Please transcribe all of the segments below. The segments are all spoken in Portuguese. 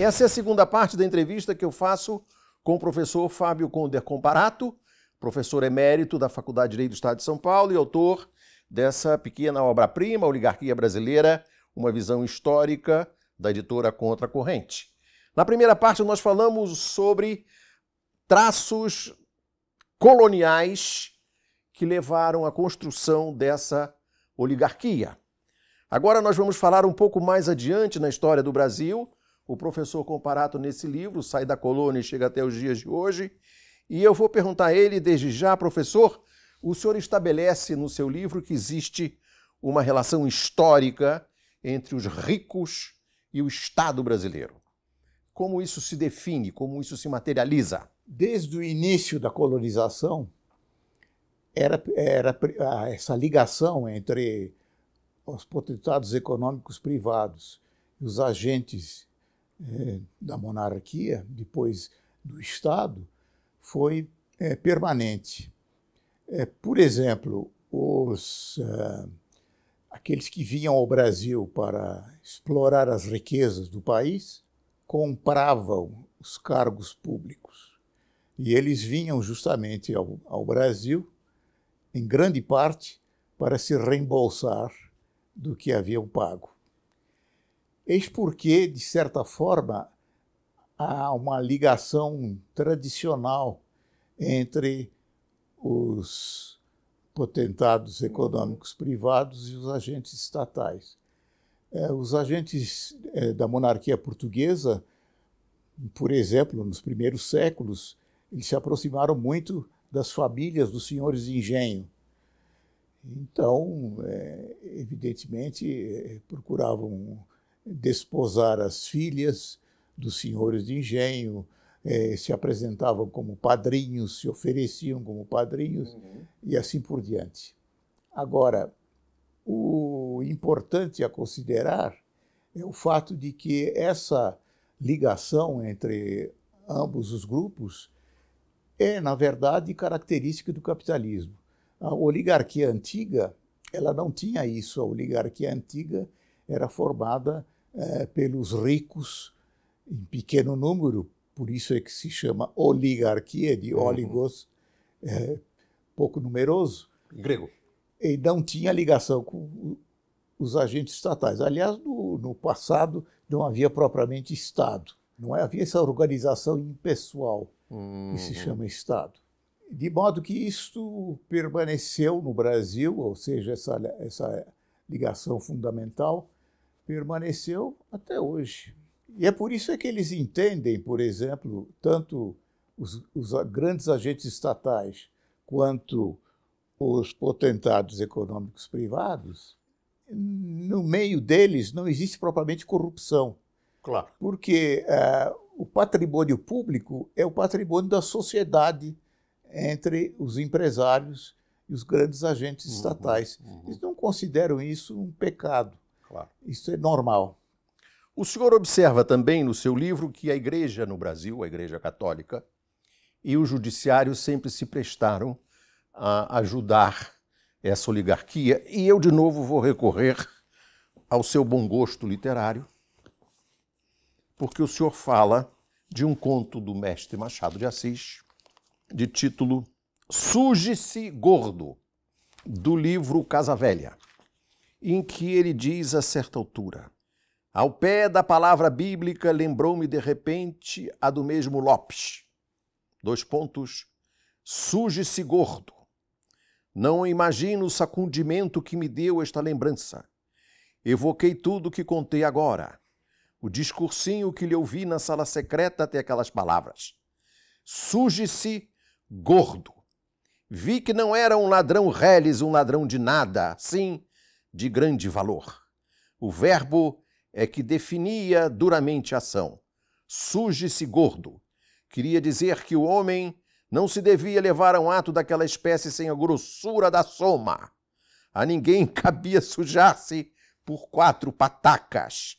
Essa é a segunda parte da entrevista que eu faço com o professor Fábio Conder Comparato, professor emérito da Faculdade de Direito do Estado de São Paulo e autor dessa pequena obra-prima, Oligarquia Brasileira, uma visão histórica da editora Contra a Corrente. Na primeira parte nós falamos sobre traços coloniais que levaram à construção dessa oligarquia. Agora nós vamos falar um pouco mais adiante na história do Brasil o professor Comparato nesse livro, sai da colônia e chega até os dias de hoje. E eu vou perguntar a ele desde já, professor, o senhor estabelece no seu livro que existe uma relação histórica entre os ricos e o Estado brasileiro. Como isso se define, como isso se materializa? Desde o início da colonização, era, era essa ligação entre os potentados econômicos privados e os agentes eh, da monarquia, depois do Estado, foi eh, permanente. Eh, por exemplo, os, aqueles que vinham ao Brasil para explorar as riquezas do país compravam os cargos públicos. E eles vinham justamente ao, ao Brasil, em grande parte, para se reembolsar do que haviam pago. Eis porque, de certa forma, há uma ligação tradicional entre os potentados econômicos privados e os agentes estatais. É, os agentes é, da monarquia portuguesa, por exemplo, nos primeiros séculos, eles se aproximaram muito das famílias dos senhores de engenho. Então, é, evidentemente, procuravam desposar as filhas dos senhores de engenho, é, se apresentavam como padrinhos, se ofereciam como padrinhos uhum. e assim por diante. Agora, o importante a considerar é o fato de que essa ligação entre ambos os grupos é, na verdade, característica do capitalismo. A oligarquia antiga, ela não tinha isso. A oligarquia antiga era formada eh, pelos ricos em pequeno número, por isso é que se chama oligarquia, de uhum. oligos, eh, pouco numeroso. Em grego. E não tinha ligação com os agentes estatais. Aliás, no, no passado não havia propriamente Estado, não é? havia essa organização impessoal que se uhum. chama Estado. De modo que isto permaneceu no Brasil, ou seja, essa, essa ligação fundamental, permaneceu até hoje. E é por isso é que eles entendem, por exemplo, tanto os, os grandes agentes estatais quanto os potentados econômicos privados, no meio deles não existe propriamente corrupção. Claro. Porque é, o patrimônio público é o patrimônio da sociedade entre os empresários e os grandes agentes uhum, estatais. Uhum. Eles não consideram isso um pecado. Claro. Isso é normal. O senhor observa também no seu livro que a igreja no Brasil, a igreja católica, e o judiciário sempre se prestaram a ajudar essa oligarquia. E eu, de novo, vou recorrer ao seu bom gosto literário, porque o senhor fala de um conto do mestre Machado de Assis, de título suje se Gordo, do livro Casa Velha em que ele diz a certa altura: Ao pé da palavra bíblica, lembrou-me de repente a do mesmo Lopes. Dois pontos. Suge-se gordo. Não imagino o sacudimento que me deu esta lembrança. Evoquei tudo o que contei agora. O discursinho que lhe ouvi na sala secreta até aquelas palavras. Suge-se gordo. Vi que não era um ladrão reles, um ladrão de nada, sim, de grande valor. O verbo é que definia duramente a ação. Surge-se gordo. Queria dizer que o homem não se devia levar a um ato daquela espécie sem a grossura da soma. A ninguém cabia sujar-se por quatro patacas.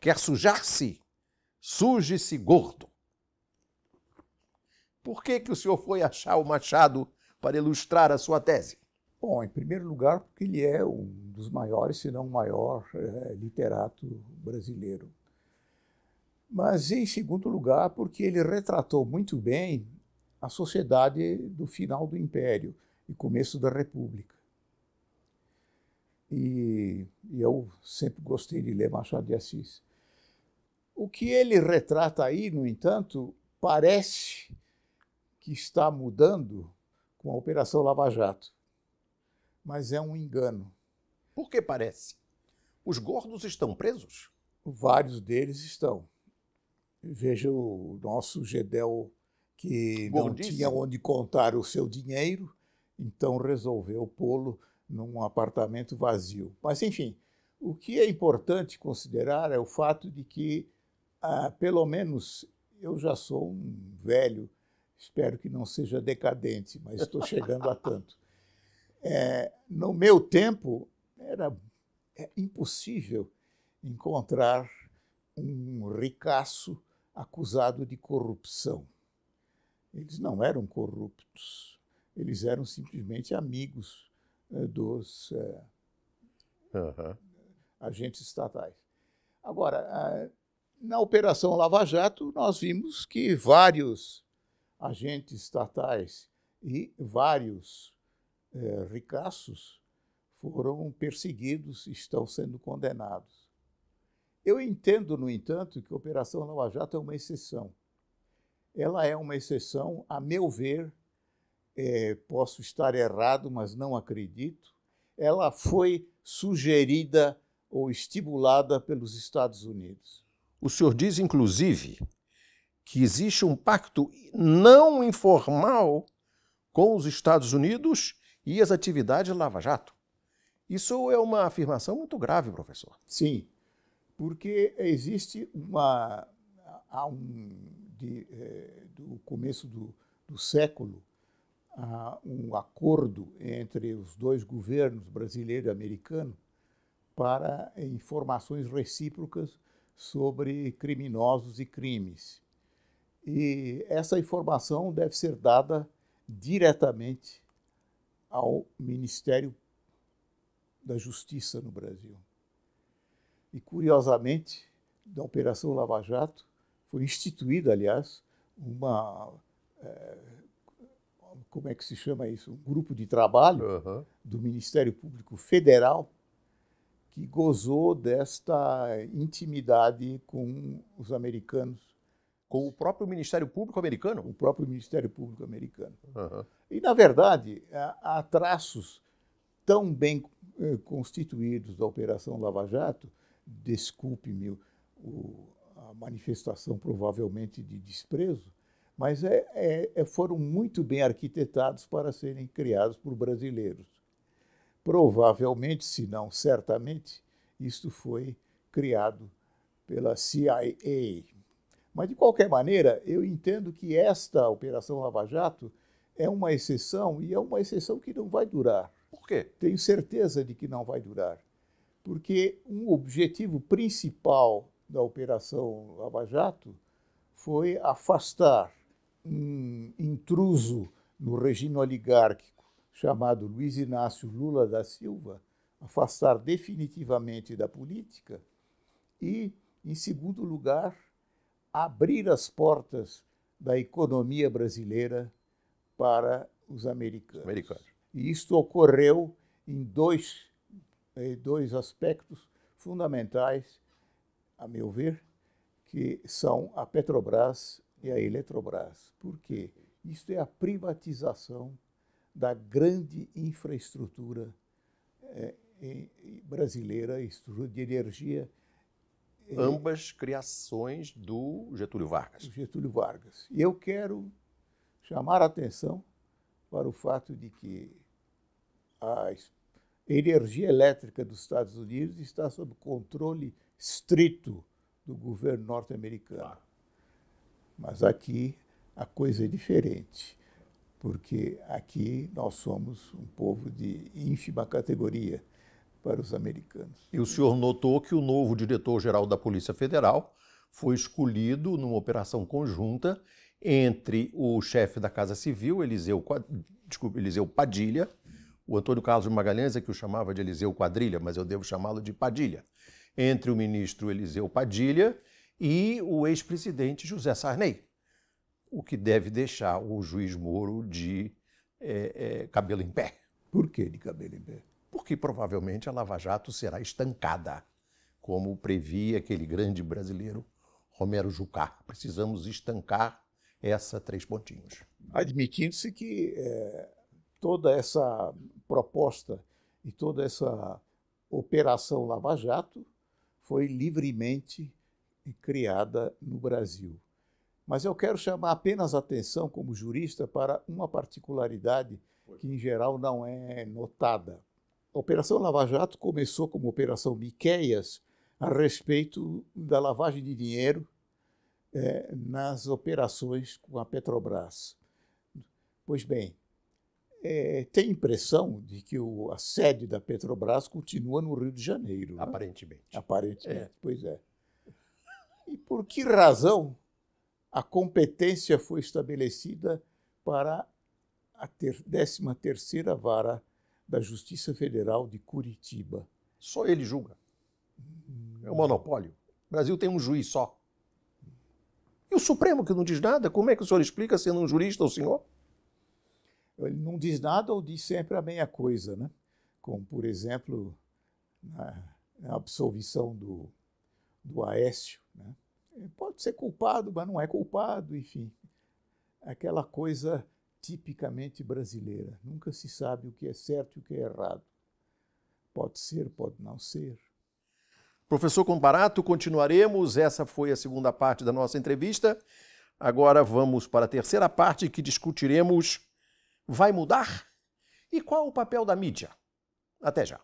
Quer sujar-se? Suje-se gordo. Por que, que o senhor foi achar o Machado para ilustrar a sua tese? Bom, em primeiro lugar, porque ele é um dos maiores, se não o maior, é, literato brasileiro. Mas, em segundo lugar, porque ele retratou muito bem a sociedade do final do Império e começo da República. E, e eu sempre gostei de ler Machado de Assis. O que ele retrata aí, no entanto, parece que está mudando com a Operação Lava Jato mas é um engano. Por que parece? Os gordos estão presos? Vários deles estão. Veja o nosso Gedel, que não tinha onde contar o seu dinheiro, então resolveu pô-lo num apartamento vazio. Mas, enfim, o que é importante considerar é o fato de que, ah, pelo menos, eu já sou um velho, espero que não seja decadente, mas estou chegando a tanto. É, no meu tempo, era é impossível encontrar um ricaço acusado de corrupção. Eles não eram corruptos, eles eram simplesmente amigos é, dos uhum. agentes estatais. Agora, na Operação Lava Jato, nós vimos que vários agentes estatais e vários eh, ricaços foram perseguidos, e estão sendo condenados. Eu entendo, no entanto, que a Operação Lava Jato é uma exceção. Ela é uma exceção, a meu ver, é, posso estar errado, mas não acredito. Ela foi sugerida ou estimulada pelos Estados Unidos. O senhor diz, inclusive, que existe um pacto não informal com os Estados Unidos e as atividades Lava Jato. Isso é uma afirmação muito grave, professor. Sim, porque existe uma. Há um, de, é, do começo do, do século, há um acordo entre os dois governos, brasileiro e americano, para informações recíprocas sobre criminosos e crimes. E essa informação deve ser dada diretamente ao Ministério da Justiça no Brasil. E, curiosamente, da Operação Lava Jato, foi instituída, aliás, uma. É, como é que se chama isso? Um grupo de trabalho uhum. do Ministério Público Federal que gozou desta intimidade com os americanos. Com o próprio Ministério Público americano? O próprio Ministério Público americano. Uhum. E, na verdade, é, há traços tão bem eh, constituídos da Operação Lava Jato, desculpe-me a manifestação provavelmente de desprezo, mas é, é, é, foram muito bem arquitetados para serem criados por brasileiros. Provavelmente, se não certamente, isto foi criado pela CIA. Mas, de qualquer maneira, eu entendo que esta Operação Lava Jato é uma exceção e é uma exceção que não vai durar. Por quê? Tenho certeza de que não vai durar. Porque um objetivo principal da Operação Lava Jato foi afastar um intruso no regime oligárquico chamado Luiz Inácio Lula da Silva, afastar definitivamente da política e, em segundo lugar, abrir as portas da economia brasileira para os americanos. americanos. E isto ocorreu em dois, em eh, dois aspectos fundamentais, a meu ver, que são a Petrobras e a Eletrobras. Por quê? Isto é a privatização da grande infraestrutura eh, é, brasileira, estrutura de energia. Eh, Ambas criações do Getúlio Vargas. Getúlio Vargas. E eu quero chamar a atenção para o fato de que a energia elétrica dos Estados Unidos está sob controle estrito do governo norte-americano. Mas aqui a coisa é diferente, porque aqui nós somos um povo de ínfima categoria para os americanos. E o senhor notou que o novo diretor-geral da Polícia Federal foi escolhido numa operação conjunta entre o chefe da Casa Civil, Eliseu, desculpa, Eliseu Padilha, o Antônio Carlos Magalhães é que o chamava de Eliseu Quadrilha, mas eu devo chamá-lo de Padilha, entre o ministro Eliseu Padilha e o ex-presidente José Sarney, o que deve deixar o juiz Moro de é, é, cabelo em pé. Por que de cabelo em pé? Porque provavelmente a Lava Jato será estancada, como previa aquele grande brasileiro Romero Jucá. Precisamos estancar essa Três Pontinhos. Admitindo-se que é, toda essa proposta e toda essa operação Lava Jato foi livremente criada no Brasil. Mas eu quero chamar apenas a atenção, como jurista, para uma particularidade que, em geral, não é notada. A Operação Lava Jato começou como Operação Miqueias a respeito da lavagem de dinheiro é, nas operações com a Petrobras. Pois bem, é, tem impressão de que o, a sede da Petrobras continua no Rio de Janeiro. Né? Aparentemente. Né? Aparentemente, é. pois é. E por que razão a competência foi estabelecida para a 13 Vara da Justiça Federal de Curitiba? Só ele julga. É um monopólio. O Brasil tem um juiz só. E o Supremo que não diz nada, como é que o senhor explica sendo um jurista o senhor? Ele não diz nada ou diz sempre a meia coisa, né? Como, por exemplo, na, absolvição do, do Aécio, né? Ele pode ser culpado, mas não é culpado, enfim. Aquela coisa tipicamente brasileira. Nunca se sabe o que é certo e o que é errado. Pode ser, pode não ser. Professor Comparato, continuaremos. Essa foi a segunda parte da nossa entrevista. Agora vamos para a terceira parte que discutiremos: vai mudar? E qual o papel da mídia? Até já.